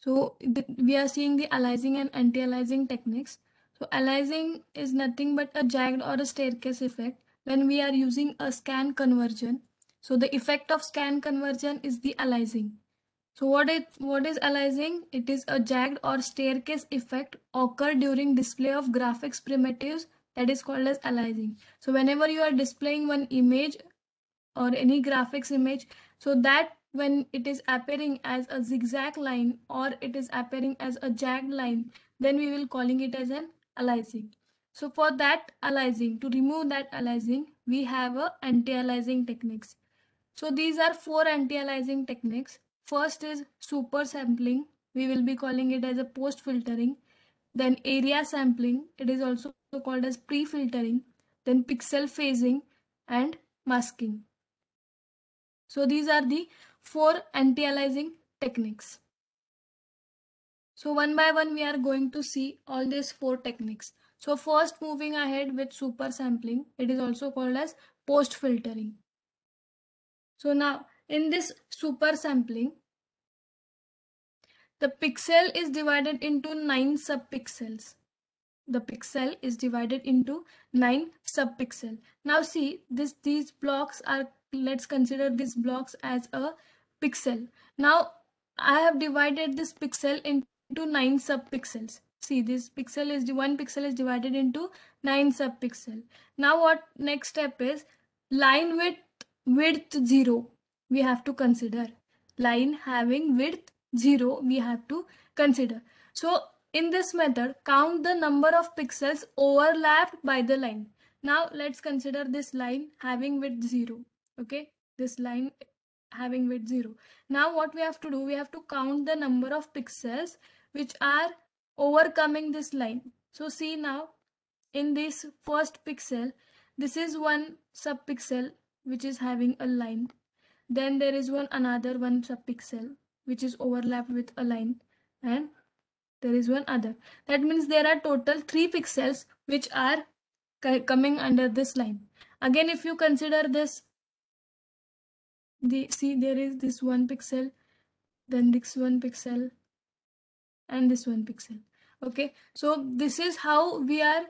So we are seeing the aliasing and anti-aliasing techniques. So aliasing is nothing but a jagged or a staircase effect when we are using a scan conversion. So the effect of scan conversion is the aliasing. So what is what is aliasing? It is a jagged or staircase effect occur during display of graphics primitives that is called as aliasing. So whenever you are displaying one image or any graphics image so that when it is appearing as a zigzag line or it is appearing as a jagged line, then we will calling it as an aliasing. So for that aliasing, to remove that aliasing, we have a anti-aliasing techniques. So these are four anti-aliasing techniques. First is super sampling. We will be calling it as a post filtering. Then area sampling. It is also called as pre-filtering. Then pixel phasing and masking. So these are the four anti-aliasing techniques. So one by one, we are going to see all these four techniques. So first moving ahead with super sampling, it is also called as post filtering. So now in this super sampling, the pixel is divided into nine subpixels. The pixel is divided into nine pixel. Now see this, these blocks are let's consider these blocks as a pixel. Now I have divided this pixel into nine subpixels. See this pixel is one pixel is divided into nine subpixel. Now what next step is line width width zero we have to consider line having width zero we have to consider. So in this method count the number of pixels overlapped by the line. Now let's consider this line having width 0 okay this line having width 0 now what we have to do we have to count the number of pixels which are overcoming this line so see now in this first pixel this is one sub pixel which is having a line then there is one another one sub pixel which is overlapped with a line and there is one other that means there are total three pixels which are coming under this line again if you consider this the see there is this one pixel then this one pixel and this one pixel okay so this is how we are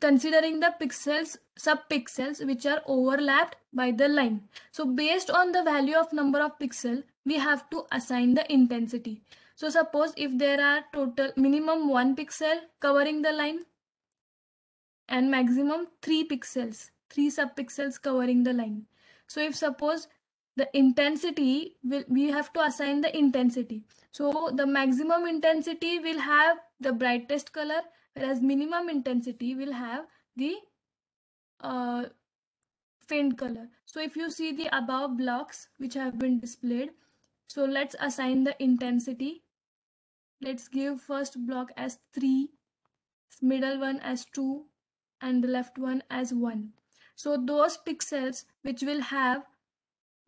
considering the pixels sub pixels which are overlapped by the line so based on the value of number of pixel we have to assign the intensity so suppose if there are total minimum one pixel covering the line and maximum three pixels three sub pixels covering the line so if suppose the intensity will we have to assign the intensity. So the maximum intensity will have the brightest color whereas minimum intensity will have the uh, faint color. So if you see the above blocks which have been displayed, so let's assign the intensity. Let's give first block as 3, middle one as 2 and the left one as 1. So those pixels which will have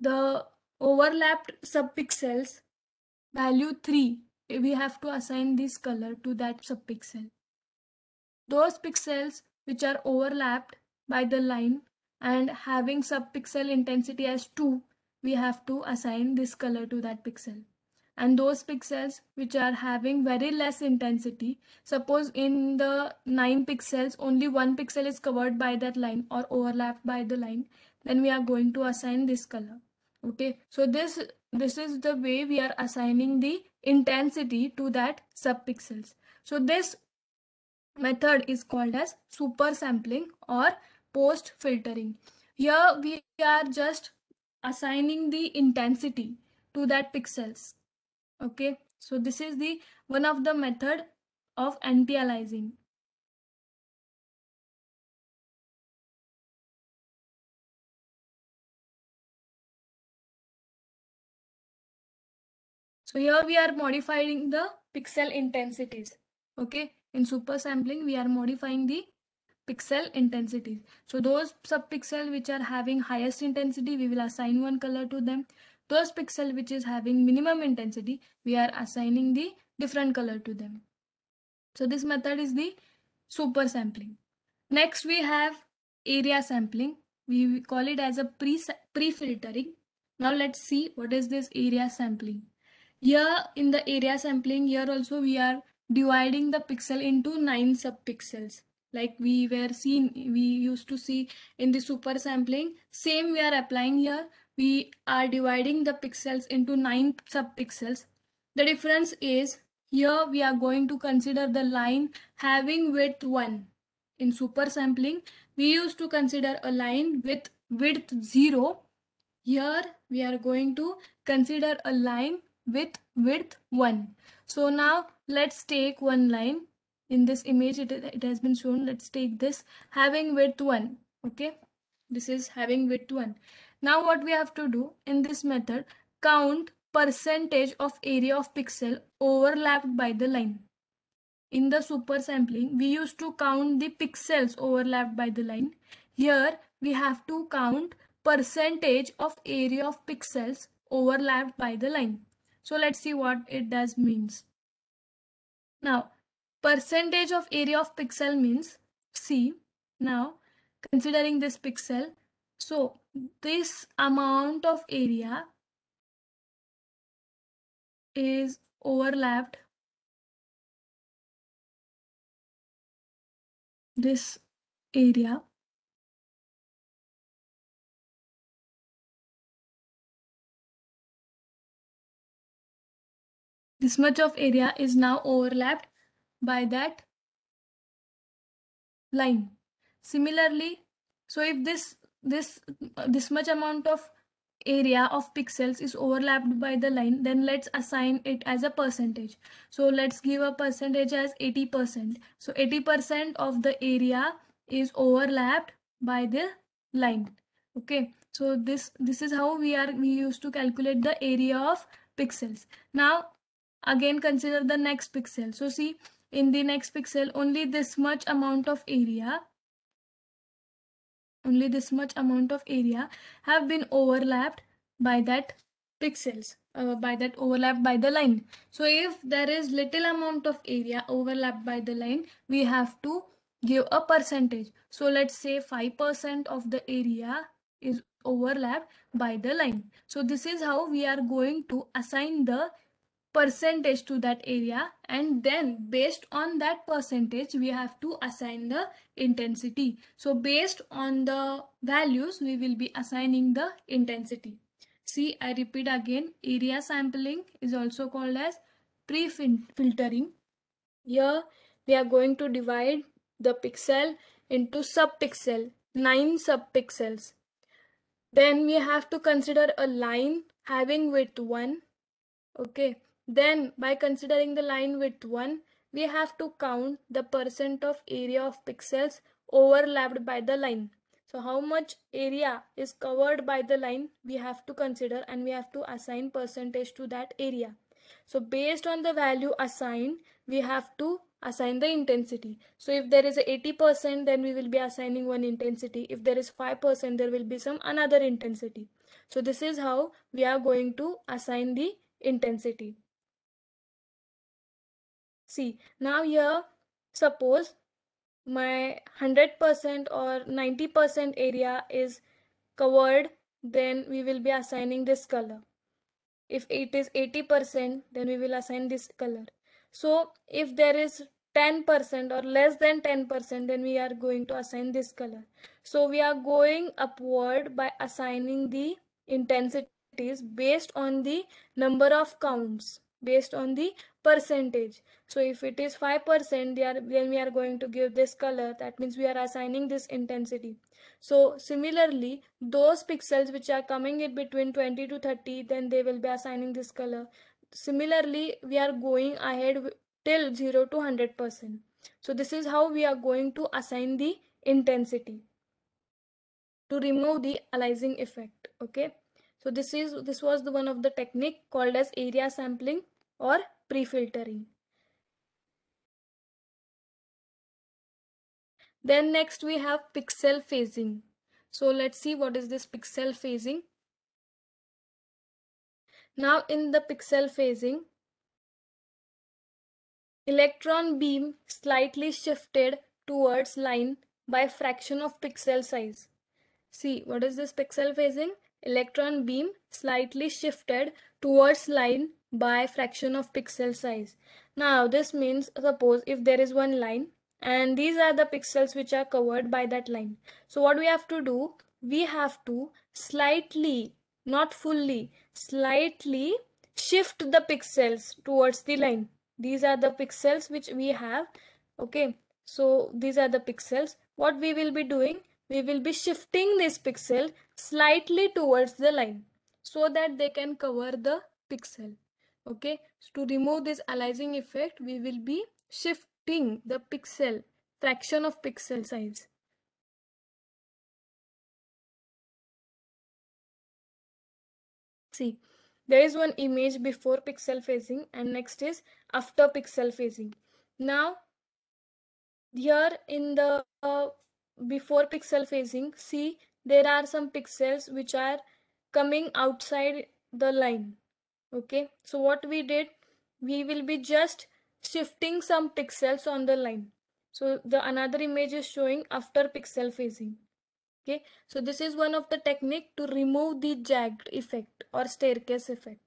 the overlapped subpixels value 3, eh, we have to assign this color to that subpixel. Those pixels which are overlapped by the line and having subpixel intensity as 2, we have to assign this color to that pixel and those pixels which are having very less intensity suppose in the 9 pixels only one pixel is covered by that line or overlapped by the line then we are going to assign this color okay so this this is the way we are assigning the intensity to that sub pixels. so this method is called as super sampling or post filtering here we are just assigning the intensity to that pixels okay so this is the one of the method of anti aliasing. So here we are modifying the pixel intensities. Okay, in super sampling, we are modifying the pixel intensities. So those sub pixel which are having highest intensity, we will assign one color to them those pixel which is having minimum intensity, we are assigning the different color to them. So this method is the super sampling. Next we have area sampling. We call it as a pre-filtering. now let's see what is this area sampling. Here in the area sampling, here also we are dividing the pixel into nine sub pixels, Like we were seen, we used to see in the super sampling. Same we are applying here, we are dividing the pixels into nine subpixels. The difference is here we are going to consider the line having width 1. In super sampling, we used to consider a line with width 0. Here we are going to consider a line with width 1. So now let's take one line. In this image, it, it has been shown. Let's take this having width 1. Okay. This is having width 1. Now what we have to do in this method, count percentage of area of pixel overlapped by the line. In the super sampling, we used to count the pixels overlapped by the line. Here, we have to count percentage of area of pixels overlapped by the line. So let's see what it does means. Now, percentage of area of pixel means C. Now, considering this pixel, so this amount of area is overlapped. This area this much of area is now overlapped by that line similarly so if this this this much amount of area of pixels is overlapped by the line then let's assign it as a percentage so let's give a percentage as 80 percent so 80 percent of the area is overlapped by the line okay so this this is how we are we used to calculate the area of pixels now again consider the next pixel so see in the next pixel only this much amount of area only this much amount of area have been overlapped by that pixels uh, by that overlap by the line so if there is little amount of area overlapped by the line we have to give a percentage so let's say 5% of the area is overlapped by the line so this is how we are going to assign the percentage to that area and then based on that percentage we have to assign the intensity so based on the values we will be assigning the intensity see i repeat again area sampling is also called as pre-filtering here we are going to divide the pixel into subpixel nine subpixels then we have to consider a line having width one okay then by considering the line width 1, we have to count the percent of area of pixels overlapped by the line. So how much area is covered by the line we have to consider and we have to assign percentage to that area. So based on the value assigned, we have to assign the intensity. So if there is 80% then we will be assigning one intensity. If there is 5% there will be some another intensity. So this is how we are going to assign the intensity. See, now here, suppose my 100% or 90% area is covered, then we will be assigning this color. If it is 80%, then we will assign this color. So if there is 10% or less than 10%, then we are going to assign this color. So we are going upward by assigning the intensities based on the number of counts, based on the percentage so if it is 5% they are then we are going to give this color that means we are assigning this intensity so similarly those pixels which are coming in between 20 to 30 then they will be assigning this color similarly we are going ahead till 0 to 100% so this is how we are going to assign the intensity to remove the aliasing effect okay so this is this was the one of the technique called as area sampling or pre-filtering. Then next we have pixel phasing. So let's see what is this pixel phasing. Now in the pixel phasing, electron beam slightly shifted towards line by fraction of pixel size. See, what is this pixel phasing? Electron beam slightly shifted towards line by fraction of pixel size. Now this means suppose if there is one line and these are the pixels which are covered by that line. So what we have to do, we have to slightly, not fully, slightly shift the pixels towards the line. These are the pixels which we have. Okay, so these are the pixels. What we will be doing, we will be shifting this pixel slightly towards the line so that they can cover the pixel okay so to remove this aliasing effect we will be shifting the pixel fraction of pixel size see there is one image before pixel phasing and next is after pixel phasing now here in the uh, before pixel phasing see there are some pixels which are coming outside the line okay so what we did we will be just shifting some pixels on the line so the another image is showing after pixel phasing okay so this is one of the technique to remove the jagged effect or staircase effect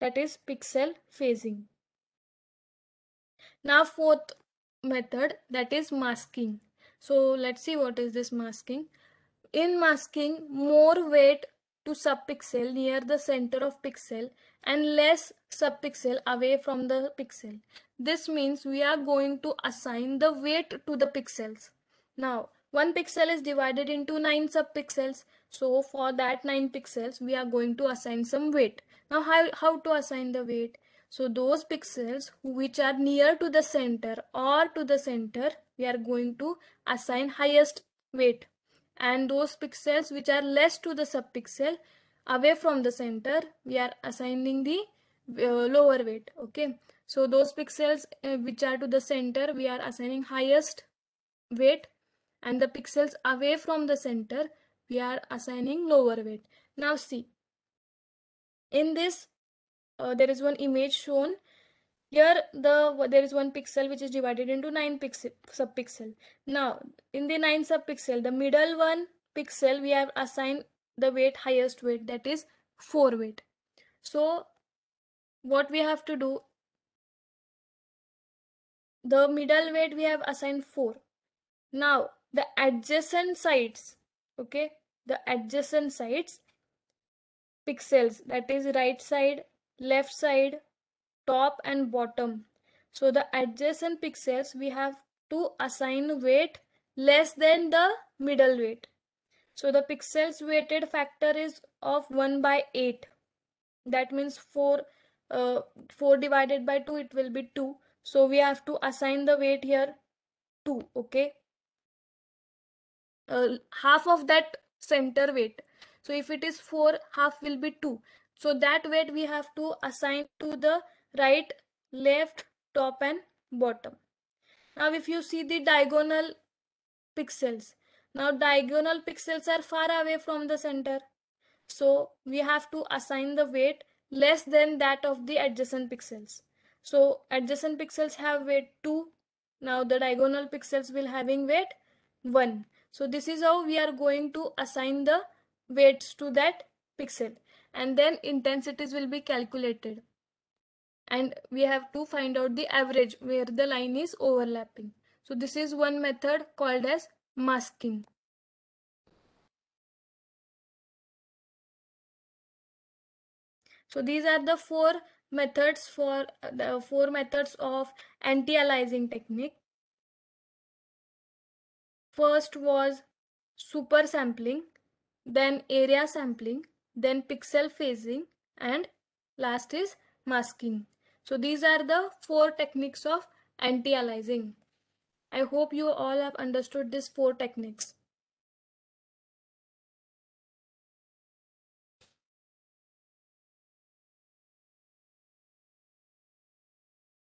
that is pixel phasing now fourth method that is masking so let's see what is this masking in masking more weight to subpixel near the center of pixel and less subpixel away from the pixel. This means we are going to assign the weight to the pixels. Now, one pixel is divided into 9 subpixels. So, for that 9 pixels, we are going to assign some weight. Now, how, how to assign the weight? So, those pixels which are near to the center or to the center, we are going to assign highest weight and those pixels which are less to the subpixel away from the center we are assigning the uh, lower weight okay so those pixels uh, which are to the center we are assigning highest weight and the pixels away from the center we are assigning lower weight now see in this uh, there is one image shown here the there is one pixel which is divided into nine pixel sub pixel now in the nine sub pixel the middle one pixel we have assigned the weight highest weight that is four weight so what we have to do the middle weight we have assigned four now the adjacent sides okay the adjacent sides pixels that is right side left side top and bottom. So the adjacent pixels we have to assign weight less than the middle weight. So the pixels weighted factor is of 1 by 8. That means 4, uh, 4 divided by 2 it will be 2. So we have to assign the weight here 2. Okay. Uh, half of that center weight. So if it is 4, half will be 2. So that weight we have to assign to the right left top and bottom now if you see the diagonal pixels now diagonal pixels are far away from the center so we have to assign the weight less than that of the adjacent pixels so adjacent pixels have weight 2 now the diagonal pixels will having weight 1 so this is how we are going to assign the weights to that pixel and then intensities will be calculated and we have to find out the average where the line is overlapping. So this is one method called as masking. So these are the four methods for the four methods of anti-aliasing technique. First was super sampling, then area sampling, then pixel phasing and last is masking. So these are the four techniques of anti-aliasing. I hope you all have understood these four techniques.